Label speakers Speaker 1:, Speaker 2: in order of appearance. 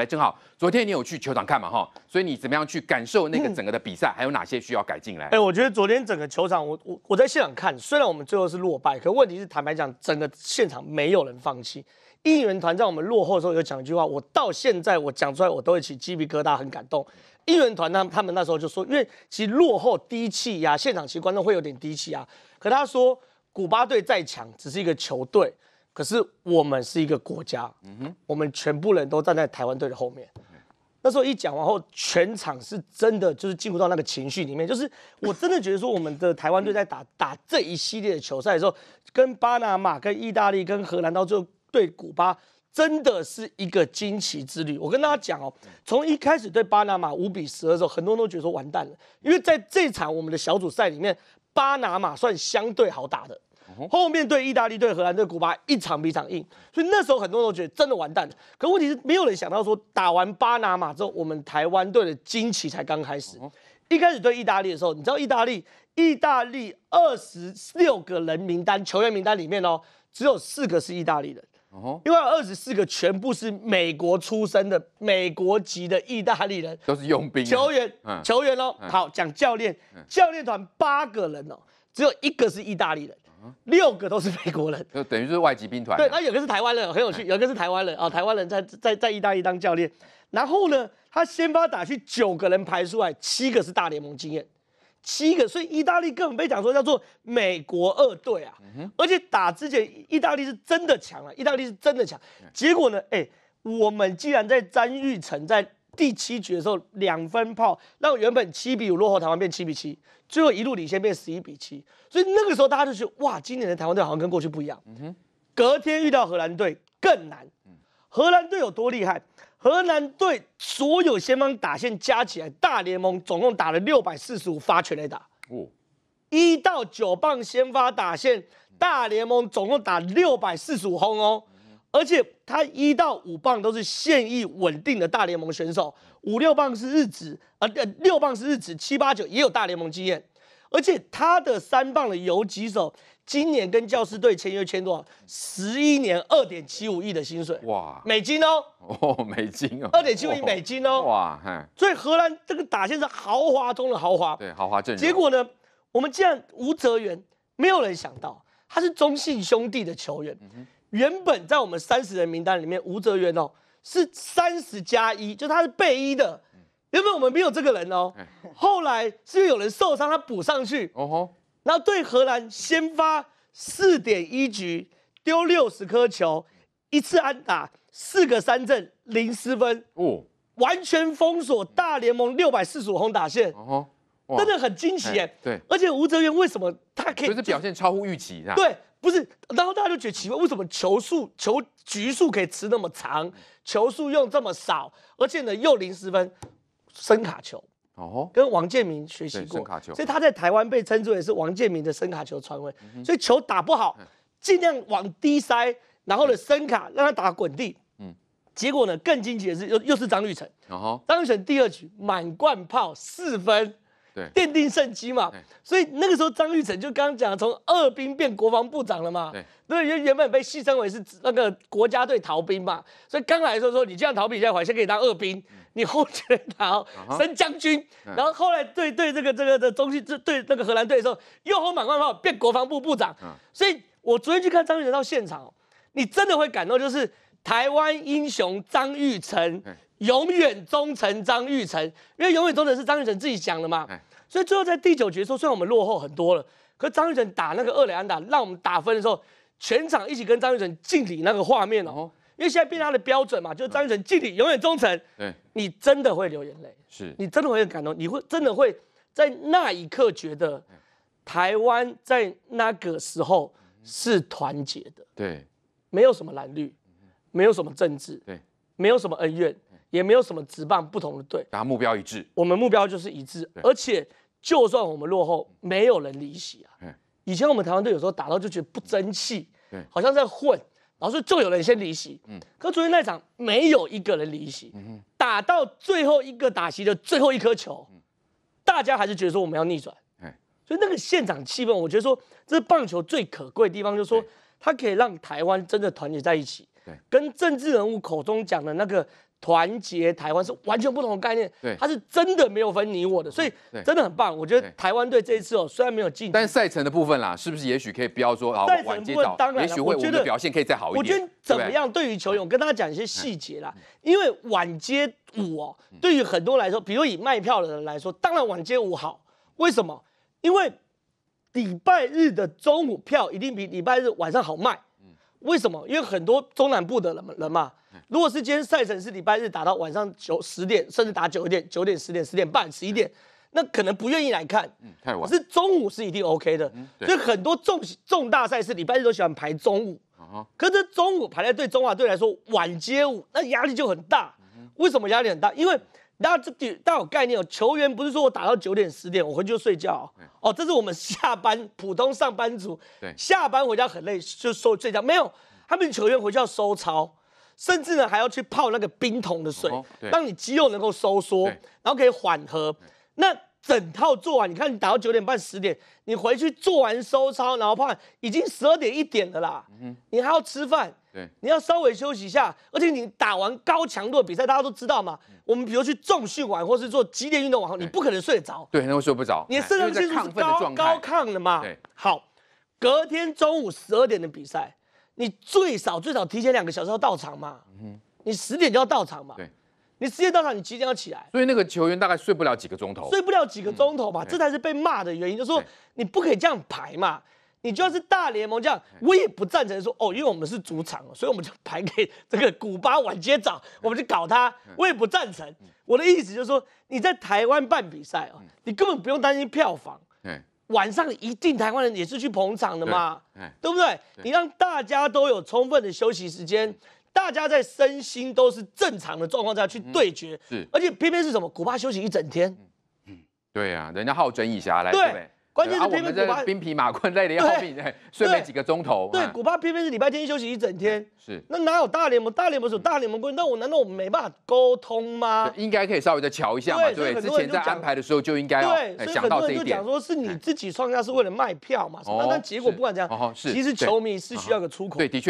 Speaker 1: 来，正好昨天你有去球场看嘛哈，所以你怎么样去感受那个整个的比赛，还有哪些需要改进？来，哎，
Speaker 2: 我觉得昨天整个球场，我我我在现场看，虽然我们最后是落败，可问题是坦白讲，整个现场没有人放弃。应援团在我们落后的时候有讲一句话，我到现在我讲出来我都会起鸡皮疙瘩，很感动。应援团他他们那时候就说，因为其实落后低气压，现场其实观众会有点低气压，可他说，古巴队再强，只是一个球队。可是我们是一个国家，嗯哼，我们全部人都站在台湾队的后面。那时候一讲完后，全场是真的就是进入到那个情绪里面，就是我真的觉得说，我们的台湾队在打 打这一系列的球赛的时候，跟巴拿马、跟意大利、跟荷兰到最后对古巴，真的是一个惊奇之旅。我跟大家讲哦，从一开始对巴拿马五比十的时候，很多人都觉得说完蛋了，因为在这场我们的小组赛里面，巴拿马算相对好打的。后面对意大利、对荷兰、对古巴，一场比一场硬，所以那时候很多人都觉得真的完蛋。可问题是，没有人想到说打完巴拿马之后，我们台湾队的惊奇才刚开始。一开始对意大利的时候，你知道意大利，意大利二十六个人名单球员名单里面哦，只有四个是意大利人，因为二十四个全部是美国出生的美国籍的意大利人，都
Speaker 1: 是佣兵球员。球员哦，好
Speaker 2: 讲教练，教练团八个人哦，只有一个是意大利人。六个都是美国人，
Speaker 1: 就等于是外籍兵团。对，那
Speaker 2: 有个是台湾人，很有趣，有个是台湾人啊，台湾人在在在意大利当教练。然后呢，他先把他打去九个人排出来，七个是大联盟经验，七个，所以意大利根本被讲说叫做美国二队啊。而且打之前，意大利是真的强了，意大利是真的强。结果呢，哎，我们既然在詹玉成在。第七局的时候，两分炮让原本七比五落后台湾变七比七，最后一路领先变十一比七，所以那个时候大家就得哇，今年的台湾队好像跟过去不一样。嗯隔天遇到荷兰队更难。荷兰队有多厉害？荷兰队所有先锋打线加起来，大联盟总共打了六百四十五发全垒打。哦。一到九棒先发打线，大联盟总共打六百四十五轰哦。而且他一到五棒都是现役稳定的大联盟选手，五六棒是日职，呃，六棒是日职，七八九也有大联盟经验。而且他的三棒的游击手今年跟教师队签约，签多少？十一年二点七五亿的薪水，哇，美金哦，哦，美金哦，二点七五亿美金哦，
Speaker 1: 哇，
Speaker 2: 所以荷兰这个打线是豪华中的豪华，对，豪华阵容。结果呢，我们竟然吴哲源，没有人想到他是中信兄弟的球员。原本在我们三十人名单里面，吴哲元哦是三十加一，就他是备一的。原本我们没有这个人哦，后来是有人受伤，他补上去。哦吼，那对荷兰先发四点一局，丢六十颗球，一次安打四个三振，零失分，哦，完全封锁大联盟六百四十五轰打线。真的很惊喜哎，对，而且吴哲源为什么他可以就是表现超乎预期，对，不是，然后大家就觉得奇怪，为什么球数球局数可以持那么长，球数用这么少，而且呢又零失分，深卡球哦，跟王建民学习过卡球，所以他在台湾被称作也是王建民的深卡球传位，所以球打不好，尽量往低塞，然后呢深卡让他打滚地，嗯，结果呢更惊奇的是又又是张律成，哦，张玉成第二局满贯炮四分。奠定胜基嘛，所以那个时候张玉成就刚刚讲，从二兵变国防部长了嘛。对，因为原本被戏称为是那个国家队逃兵嘛，所以刚来的时候说你这样逃兵现在还先可以当二兵，你后天逃 升将军，然后后来对对这个这个的中西，这对那个荷兰队的时候又后满贯炮变国防部部长。所以我昨天去看张玉成到现场，你真的会感动，就是。台湾英雄张玉成，永远忠诚张玉成，因为永远忠诚是张玉成自己讲的嘛，所以最后在第九局候，虽然我们落后很多了，可张玉成打那个二垒安打，让我们打分的时候，全场一起跟张玉成敬礼那个画面哦，因为现在变成他的标准嘛，就是张玉成敬礼，永远忠诚，对你真的会流眼泪，是你真的会很感动，你会真的会在那一刻觉得台湾在那个时候是团结的，对，没有什么蓝绿。没有什么政治，对，没有什么恩怨，也没有什么职棒不同的队，
Speaker 1: 大家目标一致。
Speaker 2: 我们目标就是一致，而且就算我们落后，没有人离席啊。以前我们台湾队有时候打到就觉得不争气，对，好像在混，然后就有人先离席。嗯，可昨天那场没有一个人离席，打到最后一个打席的最后一颗球，大家还是觉得说我们要逆转。所以那个现场气氛，我觉得说这是棒球最可贵的地方，就是说。他可以让台湾真的团结在一起，跟政治人物口中讲的那个团结台湾是完全不同的概念，对，他是真的没有分你我的，所以真的很棒。我觉得台湾队这一次哦，虽然没有进，但赛程的部分啦，是不是也许可以不要说好晚接？到，程部分当然，我们得表
Speaker 1: 现可以再好一点。我觉得怎么样？
Speaker 2: 对于球友，跟大家讲一些细节啦，因为晚接舞哦，对于很多来说，比如以卖票的人来说，当然晚接舞好，为什么？因为。礼拜日的中午票一定比礼拜日晚上好卖，为什么？因为很多中南部的人嘛，如果是今天赛程是礼拜日打到晚上九十点，甚至打九点、九点十点、十点半、十一点，那可能不愿意来看。太晚，可是中午是一定 OK 的。所以很多重重大赛事礼拜日都喜欢排中午。可是中午排在对中华队来说晚接舞，那压力就很大。为什么压力很大？因为然大家有概念哦，球员不是说我打到九点十点我回去就睡觉哦，哦，这是我们下班普通上班族，对，下班回家很累就收睡觉，没有，他们球员回去要收操，甚至呢还要去泡那个冰桶的水，让你肌肉能够收缩，然后可以缓和。那整套做完，你看你打到九点半十点，你回去做完收操，然后泡，已经十二点一点了啦，嗯，你还要吃饭。对，你要稍微休息一下，而且你打完高强度的比赛，大家都知道嘛。我们比如去重训完，或是做激烈运动完后，你不可能睡得着。
Speaker 1: 对，那会睡不着。你的肾上腺素是高高
Speaker 2: 亢的嘛？对。好，隔天中午十二点的比赛，你最少最少提前两个小时要到场嘛。嗯你十点就要到场嘛。对。你十点到场，你几点要起来？所以那个球员大概睡不了几个钟头。睡不了几个钟头吧，这才是被骂的原因，就是说你不可以这样排嘛。你就是大联盟这样，我也不赞成说哦，因为我们是主场，所以我们就排给这个古巴晚街掌，我们就搞他。我也不赞成。我的意思就是说，你在台湾办比赛哦，你根本不用担心票房。晚上一定台湾人也是去捧场的嘛？嗯。对不对？你让大家都有充分的休息时间，大家在身心都是正常的状况下去对决。是。而且偏偏是什么古巴休息一整天。
Speaker 1: 嗯，对呀，人家好整以暇来，对不对？关键是我们这兵疲马困，累的要命，比 睡了几个钟头。对，古
Speaker 2: 巴偏偏是礼拜天休息一整天，是那哪有大联盟？大联盟说大联盟不，那我难道我们没办法沟通吗？应该
Speaker 1: 可以稍微的调一下嘛，对之前在安排的时候就应该想到这一点。所以很多人就讲
Speaker 2: 说，是你自己创下是为了卖票嘛？哦，那结果不管怎样，其实球迷是需要个出口。对，
Speaker 1: 的确。